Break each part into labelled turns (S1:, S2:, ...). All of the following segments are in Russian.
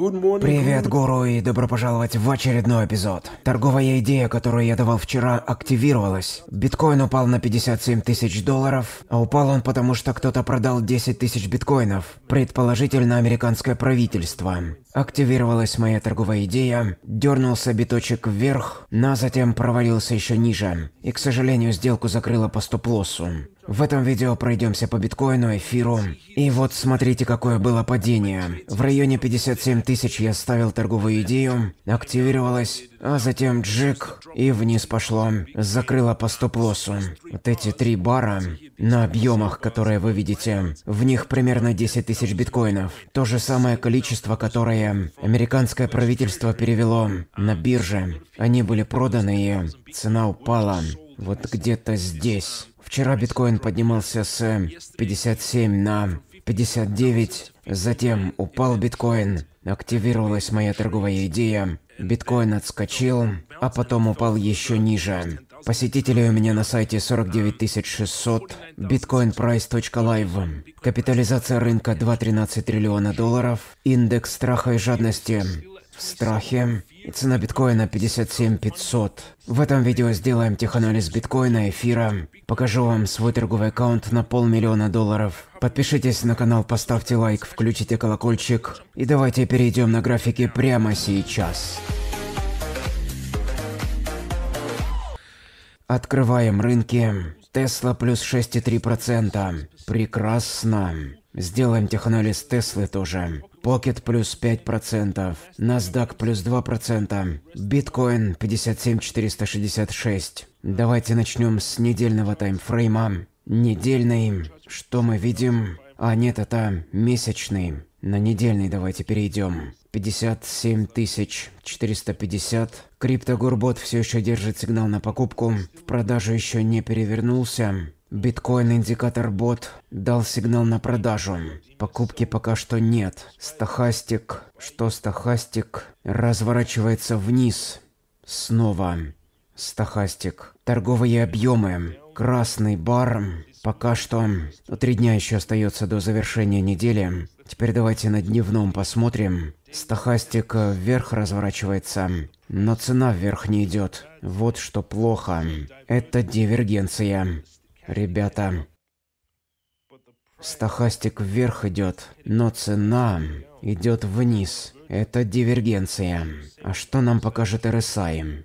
S1: Привет, гуру, и добро пожаловать в очередной эпизод. Торговая идея, которую я давал вчера, активировалась. Биткоин упал на 57 тысяч долларов, а упал он потому, что кто-то продал 10 тысяч биткоинов, предположительно американское правительство. Активировалась моя торговая идея, дернулся биточек вверх, но затем провалился еще ниже, и, к сожалению, сделку закрыла по стоп-лоссу. В этом видео пройдемся по биткоину, эфиру. И вот смотрите, какое было падение. В районе 57 тысяч я ставил торговую идею, активировалась, а затем джик, и вниз пошло. Закрыло по стоп-лоссу. Вот эти три бара на объемах, которые вы видите, в них примерно 10 тысяч биткоинов. То же самое количество, которое американское правительство перевело на бирже. Они были проданы и цена упала. Вот где-то здесь. Вчера биткоин поднимался с 57 на 59, затем упал биткоин, активировалась моя торговая идея, Биткоин отскочил, а потом упал еще ниже. Посетителей у меня на сайте 49 49600, bitcoinprice.live, капитализация рынка 2,13 триллиона долларов, индекс страха и жадности в страхе Цена биткоина 57 500. В этом видео сделаем теханализ биткоина, эфира. Покажу вам свой торговый аккаунт на полмиллиона долларов. Подпишитесь на канал, поставьте лайк, включите колокольчик. И давайте перейдем на графики прямо сейчас. Открываем рынки. Тесла плюс 6,3%. Прекрасно. Сделаем теханализ Теслы тоже. Pocket плюс 5%, NASDAQ плюс 2%, Bitcoin 57466. Давайте начнем с недельного таймфрейма. Недельный, что мы видим? А нет, это месячный. На недельный давайте перейдем. 57 450. Криптогорбот все еще держит сигнал на покупку. В продажу еще не перевернулся. Биткоин-индикатор бот дал сигнал на продажу. Покупки пока что нет. Стохастик, что стохастик, разворачивается вниз. Снова. стохастик. Торговые объемы. Красный бар. Пока что. Ну, три дня еще остается до завершения недели. Теперь давайте на дневном посмотрим. Стохастик вверх разворачивается, но цена вверх не идет. Вот что плохо. Это дивергенция. Ребята, стахастик вверх идет, но цена идет вниз. Это дивергенция. А что нам покажет RSI?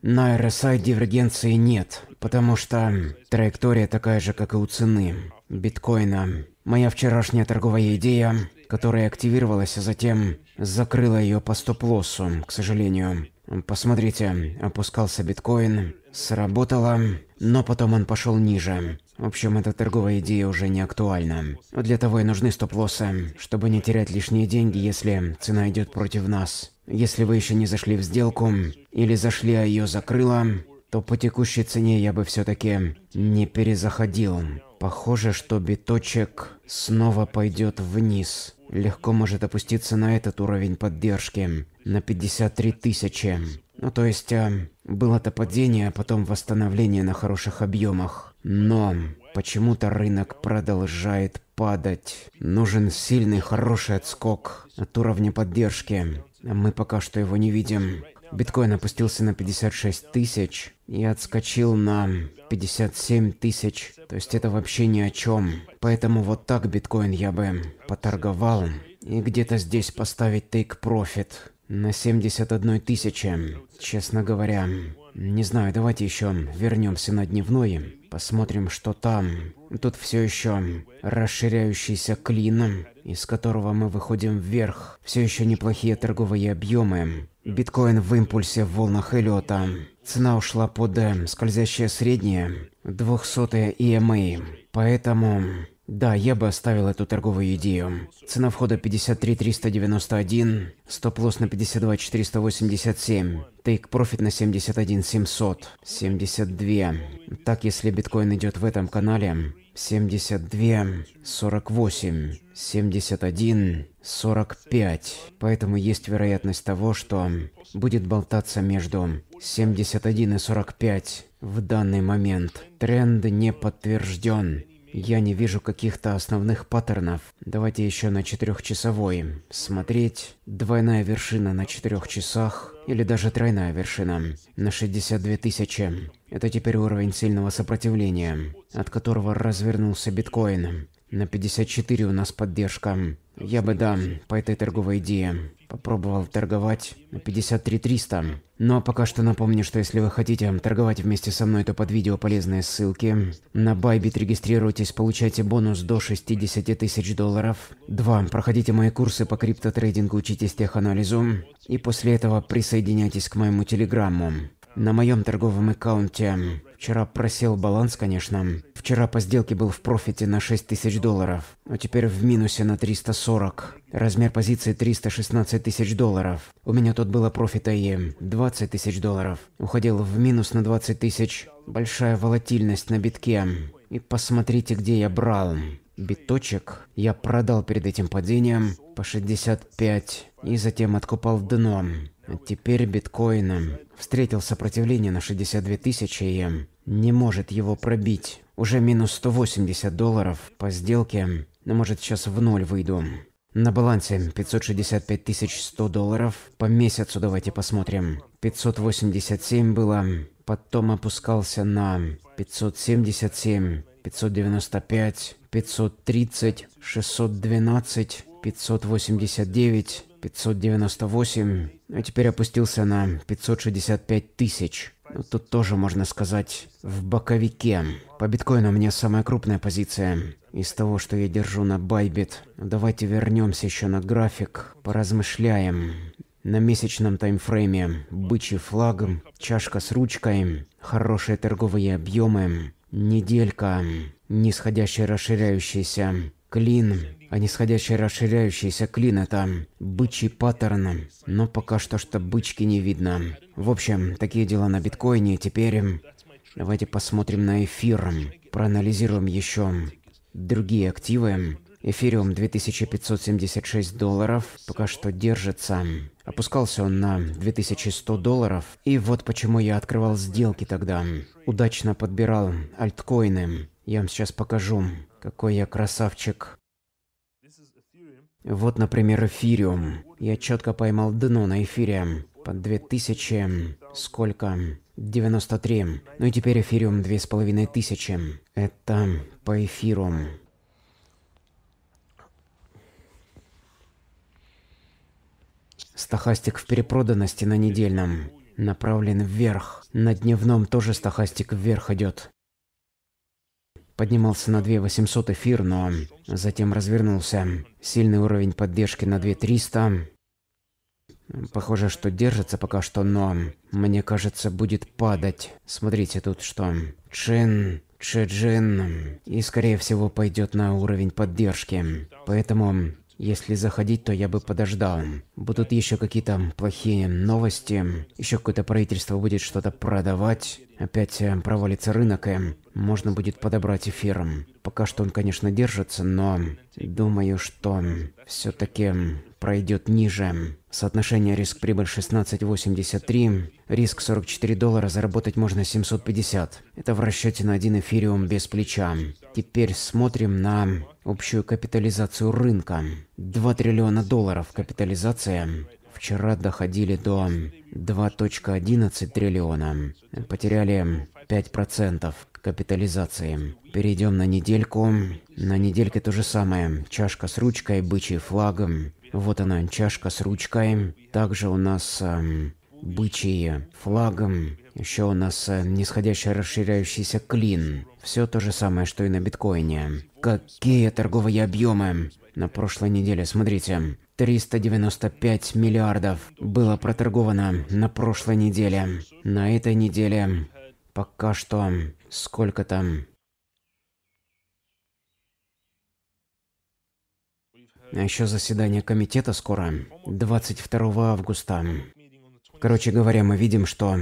S1: На RSI дивергенции нет, потому что траектория такая же, как и у цены биткоина. Моя вчерашняя торговая идея, которая активировалась, а затем закрыла ее по стоп-лоссу, к сожалению. Посмотрите, опускался биткоин, сработало, но потом он пошел ниже. В общем, эта торговая идея уже не актуальна. Для того и нужны стоп-лоссы, чтобы не терять лишние деньги, если цена идет против нас. Если вы еще не зашли в сделку, или зашли, а ее закрыло, то по текущей цене я бы все-таки не перезаходил. Похоже, что биточек снова пойдет вниз. Легко может опуститься на этот уровень поддержки на 53 тысячи. Ну, то есть, эм, было-то падение, а потом восстановление на хороших объемах. Но почему-то рынок продолжает падать. Нужен сильный, хороший отскок от уровня поддержки. Мы пока что его не видим. Биткоин опустился на 56 тысяч и отскочил на 57 тысяч. То есть это вообще ни о чем. Поэтому вот так биткоин я бы поторговал. И где-то здесь поставить take profit на 71 тысяче. Честно говоря, не знаю, давайте еще вернемся на дневной, посмотрим, что там. Тут все еще расширяющийся клин, из которого мы выходим вверх. Все еще неплохие торговые объемы. Биткоин в импульсе в волнах Эллиота. Цена ушла под э, скользящее среднее, 200 EMA. Эм Поэтому да, я бы оставил эту торговую идею. Цена входа 53 391, стоп-лосс на 52 487, тейк-профит на 71 700, 72. Так, если биткоин идет в этом канале, 72, 48, 71, 45. Поэтому есть вероятность того, что будет болтаться между 71 и 45 в данный момент. Тренд не подтвержден. Я не вижу каких-то основных паттернов. Давайте еще на четырехчасовой. Смотреть двойная вершина на четырех часах или даже тройная вершина на 62 тысячи. Это теперь уровень сильного сопротивления, от которого развернулся биткоин. На 54 у нас поддержка. Я бы да, по этой торговой идее. Попробовал торговать на 53 300. Но пока что напомню, что если вы хотите торговать вместе со мной, то под видео полезные ссылки. На Байбит регистрируйтесь, получайте бонус до 60 тысяч долларов. 2. Проходите мои курсы по криптотрейдингу, учитесь теханализу. И после этого присоединяйтесь к моему телеграмму. На моем торговом аккаунте Вчера просел баланс, конечно. Вчера по сделке был в профите на 6 тысяч долларов, а теперь в минусе на 340. Размер позиции 316 тысяч долларов. У меня тут было профита и 20 тысяч долларов. Уходил в минус на 20 тысяч. Большая волатильность на битке. И посмотрите, где я брал биточек я продал перед этим падением по 65 и затем откупал дно. А теперь биткоин встретил сопротивление на 62 тысячи и не может его пробить. Уже минус 180 долларов по сделке, но может сейчас в ноль выйду. На балансе 565 100 долларов. По месяцу давайте посмотрим. 587 было, потом опускался на 577, 595, 530, 612, 589, 598, а теперь опустился на 565 тысяч. Ну, тут тоже, можно сказать, в боковике. По биткоину у меня самая крупная позиция из того, что я держу на Байбит. Ну, давайте вернемся еще на график, поразмышляем. На месячном таймфрейме бычий флаг, чашка с ручкой, хорошие торговые объемы, неделька, нисходящий расширяющийся клин, а нисходящий расширяющийся клин – это бычий паттерн, но пока что что бычки не видно. В общем, такие дела на биткоине, теперь давайте посмотрим на эфир, проанализируем еще другие активы. Эфириум 2576 долларов, пока что держится. Опускался он на 2100 долларов, и вот почему я открывал сделки тогда. Удачно подбирал альткоины. Я вам сейчас покажу, какой я красавчик. Вот, например, эфириум. Я четко поймал дно на эфире. По 2000... сколько? 93. Ну и теперь эфириум 2500. Это по эфиру. Стохастик в перепроданности на недельном. Направлен вверх. На дневном тоже стохастик вверх идет поднимался на 2800 эфир, но затем развернулся. Сильный уровень поддержки на 2300. Похоже, что держится пока что, но мне кажется, будет падать. Смотрите тут что. Чин, Чеджин и скорее всего пойдет на уровень поддержки. Поэтому если заходить, то я бы подождал. Будут еще какие-то плохие новости, еще какое-то правительство будет что-то продавать, опять э, провалится рынок, и можно будет подобрать эфир. Пока что он, конечно, держится, но думаю, что все-таки пройдет ниже. Соотношение риск-прибыль 16,83, риск 44 доллара, заработать можно 750. Это в расчете на один эфириум без плеча. Теперь смотрим на общую капитализацию рынка. 2 триллиона долларов капитализация. Вчера доходили до 2.11 триллиона. Потеряли 5% капитализации. Перейдем на недельку. На недельке то же самое. Чашка с ручкой, бычий флагом. Вот она, чашка с ручкой. Также у нас эм, бычий флагом. Эм, Еще у нас э, нисходящий расширяющийся клин. Все то же самое, что и на биткоине. Какие торговые объемы! На прошлой неделе, смотрите, 395 миллиардов было проторговано на прошлой неделе. На этой неделе пока что сколько там А еще заседание комитета скоро, 22 августа. Короче говоря, мы видим, что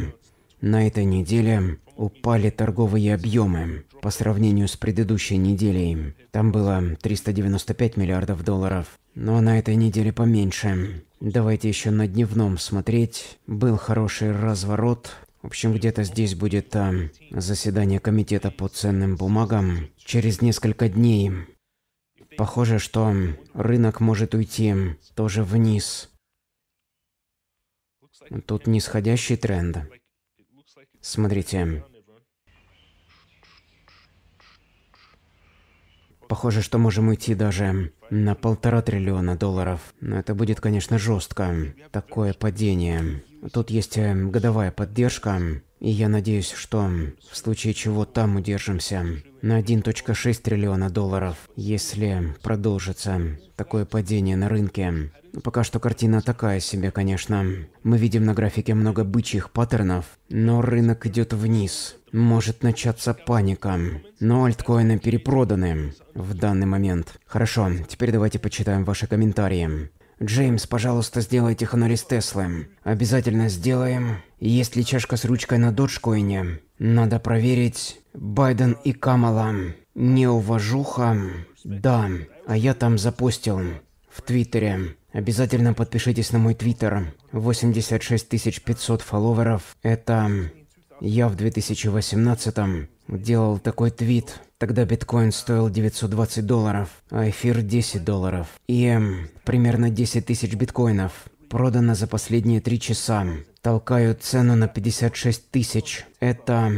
S1: на этой неделе упали торговые объемы по сравнению с предыдущей неделей. Там было 395 миллиардов долларов, но на этой неделе поменьше. Давайте еще на дневном смотреть. Был хороший разворот. В общем, где-то здесь будет а, заседание комитета по ценным бумагам через несколько дней. Похоже, что рынок может уйти тоже вниз. Тут нисходящий тренд. Смотрите. Похоже, что можем уйти даже на полтора триллиона долларов. Но это будет, конечно, жестко. Такое падение. Тут есть э, годовая поддержка. И я надеюсь, что в случае чего там удержимся на 1.6 триллиона долларов, если продолжится такое падение на рынке. Ну, пока что картина такая себе, конечно. Мы видим на графике много бычьих паттернов, но рынок идет вниз. Может начаться паника. Но альткоины перепроданы в данный момент. Хорошо, теперь давайте почитаем ваши комментарии. «Джеймс, пожалуйста, сделайте Ханарис Теслы. Обязательно сделаем. Есть ли чашка с ручкой на доджкоине? Надо проверить. Байден и Камала. Не уважуха. Да, а я там запостил. В Твиттере. Обязательно подпишитесь на мой Твиттер. 86 500 фолловеров. Это... Я в 2018 делал такой твит. Тогда биткоин стоил 920 долларов, а эфир 10 долларов. И эм, примерно 10 тысяч биткоинов продано за последние 3 часа. Толкаю цену на 56 тысяч. Это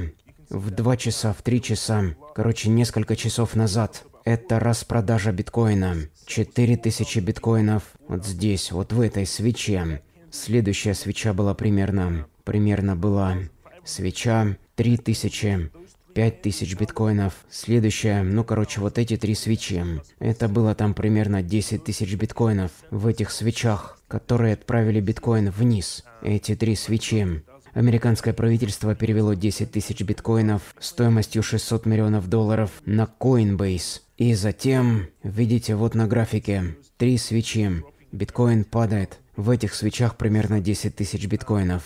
S1: в 2 часа, в 3 часа. Короче, несколько часов назад. Это распродажа биткоина. 4000 биткоинов вот здесь, вот в этой свече. Следующая свеча была примерно... Примерно была свеча 3000 5000 биткоинов. следующая, ну короче, вот эти три свечи. Это было там примерно 10 тысяч биткоинов в этих свечах, которые отправили биткоин вниз. Эти три свечи. Американское правительство перевело 10 тысяч биткоинов стоимостью 600 миллионов долларов на Coinbase. И затем, видите вот на графике, три свечи. Биткоин падает. В этих свечах примерно 10 тысяч биткоинов.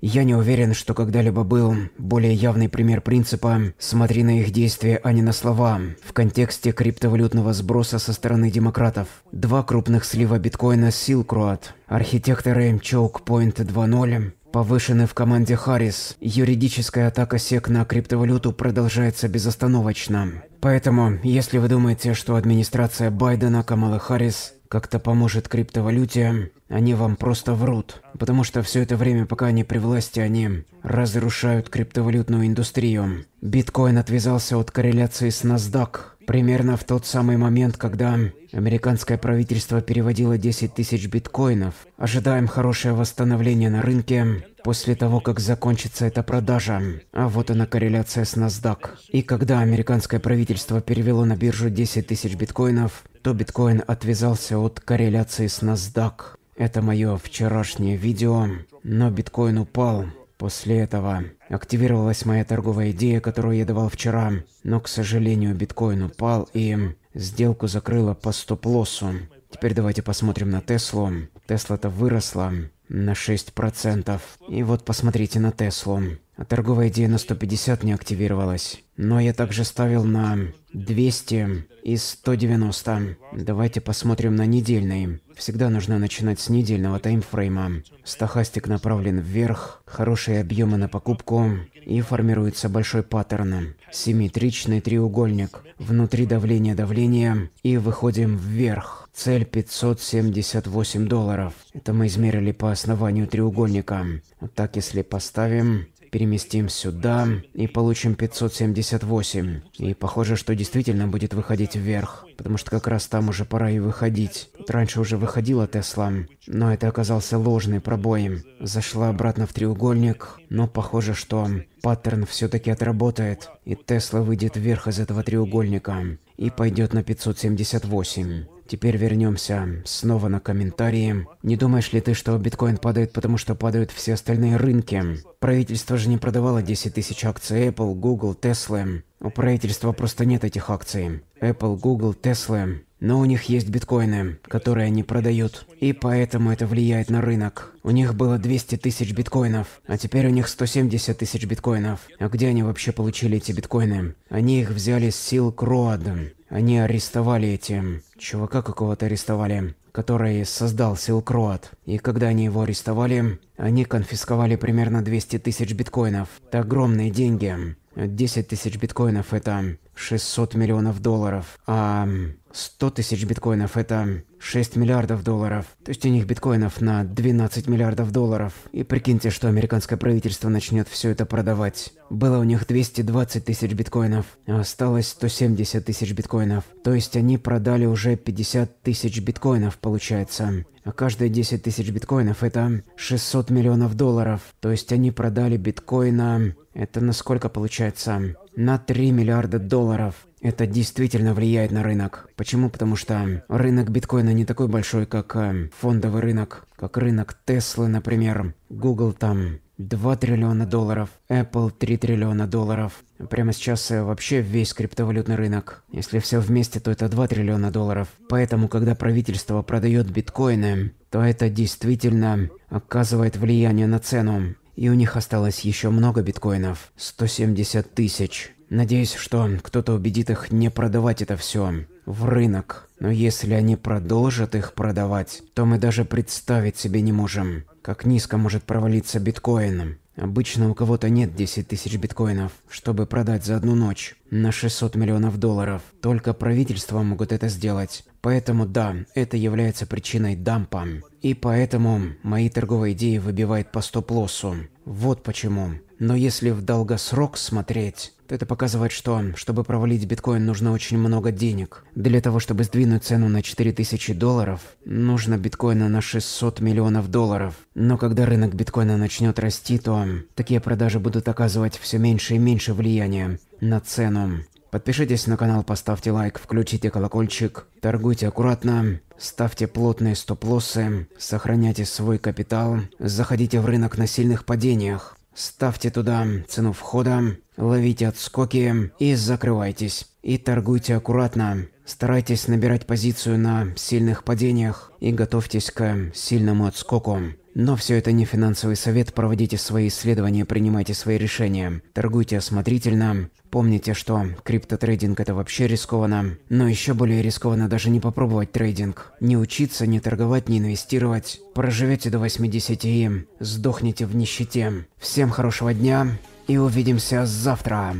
S1: Я не уверен, что когда-либо был более явный пример принципа «смотри на их действия, а не на слова» в контексте криптовалютного сброса со стороны демократов. Два крупных слива биткоина Silk Road, архитекторы Choke Point 2.0, повышены в команде Харрис. Юридическая атака СЕК на криптовалюту продолжается безостановочно. Поэтому, если вы думаете, что администрация Байдена, Камалы Харрис как-то поможет криптовалюте, они вам просто врут. Потому что все это время, пока они при власти, они разрушают криптовалютную индустрию. Биткоин отвязался от корреляции с NASDAQ. Примерно в тот самый момент, когда американское правительство переводило 10 тысяч биткоинов. Ожидаем хорошее восстановление на рынке после того, как закончится эта продажа. А вот она корреляция с NASDAQ. И когда американское правительство перевело на биржу 10 тысяч биткоинов, что биткоин отвязался от корреляции с NASDAQ. Это мое вчерашнее видео, но биткоин упал. После этого активировалась моя торговая идея, которую я давал вчера, но, к сожалению, биткоин упал и сделку закрыла по стоп-лоссу. Теперь давайте посмотрим на Теслу. Тесла-то выросла на 6%. И вот посмотрите на Теслу а торговая идея на 150 не активировалась. Но я также ставил на 200 и 190. Давайте посмотрим на недельный. Всегда нужно начинать с недельного таймфрейма. Стохастик направлен вверх, хорошие объемы на покупку и формируется большой паттерн. Симметричный треугольник. Внутри давление давления и выходим вверх. Цель 578 долларов. Это мы измерили по основанию треугольника. Вот так если поставим, переместим сюда и получим 578. И похоже, что действительно будет выходить вверх, потому что как раз там уже пора и выходить. Тут раньше уже выходила Тесла, но это оказался ложный пробой. Зашла обратно в треугольник, но похоже, что паттерн все-таки отработает, и Тесла выйдет вверх из этого треугольника и пойдет на 578. Теперь вернемся снова на комментарии. Не думаешь ли ты, что биткоин падает, потому что падают все остальные рынки? Правительство же не продавало 10 тысяч акций Apple, Google, Tesla. У правительства просто нет этих акций. Apple, Google, Tesla. Но у них есть биткоины, которые они продают. И поэтому это влияет на рынок. У них было 200 тысяч биткоинов, а теперь у них 170 тысяч биткоинов. А где они вообще получили эти биткоины? Они их взяли с Silk Road. Они арестовали эти... Чувака какого-то арестовали, который создал Silk Road. И когда они его арестовали, они конфисковали примерно 200 тысяч биткоинов. Это огромные деньги. 10 тысяч биткоинов – это 600 миллионов долларов, а 100 тысяч биткоинов – это 6 миллиардов долларов. То есть у них биткоинов на 12 миллиардов долларов. И прикиньте, что американское правительство начнет все это продавать. Было у них 220 тысяч биткоинов, а осталось 170 тысяч биткоинов. То есть они продали уже 50 тысяч биткоинов, получается. А каждые 10 тысяч биткоинов – это 600 миллионов долларов. То есть они продали биткоина это насколько получается? На 3 миллиарда долларов. Это действительно влияет на рынок. Почему? Потому что рынок биткоина не такой большой, как э, фондовый рынок. Как рынок Теслы, например. Google там 2 триллиона долларов, Apple 3 триллиона долларов. Прямо сейчас э, вообще весь криптовалютный рынок. Если все вместе, то это 2 триллиона долларов. Поэтому, когда правительство продает биткоины, то это действительно оказывает влияние на цену. И у них осталось еще много биткоинов. 170 тысяч. Надеюсь, что кто-то убедит их не продавать это все в рынок. Но если они продолжат их продавать, то мы даже представить себе не можем, как низко может провалиться биткоин. Обычно у кого-то нет 10 тысяч биткоинов, чтобы продать за одну ночь на 600 миллионов долларов. Только правительства могут это сделать. Поэтому да, это является причиной дампа. И поэтому мои торговые идеи выбивают по стоп-лоссу. Вот почему. Но если в долгосрок смотреть, это показывает, что, чтобы провалить биткоин, нужно очень много денег. Для того, чтобы сдвинуть цену на 4000 долларов, нужно биткоина на 600 миллионов долларов. Но когда рынок биткоина начнет расти, то такие продажи будут оказывать все меньше и меньше влияния на цену. Подпишитесь на канал, поставьте лайк, включите колокольчик, торгуйте аккуратно, ставьте плотные стоп-лоссы, сохраняйте свой капитал, заходите в рынок на сильных падениях. Ставьте туда цену входа, ловите отскоки и закрывайтесь. И торгуйте аккуратно. Старайтесь набирать позицию на сильных падениях и готовьтесь к сильному отскоку. Но все это не финансовый совет, проводите свои исследования, принимайте свои решения. Торгуйте осмотрительно, помните, что криптотрейдинг это вообще рискованно, но еще более рискованно даже не попробовать трейдинг. Не учиться, не торговать, не инвестировать. Проживете до 80 и сдохнете в нищете. Всем хорошего дня и увидимся завтра.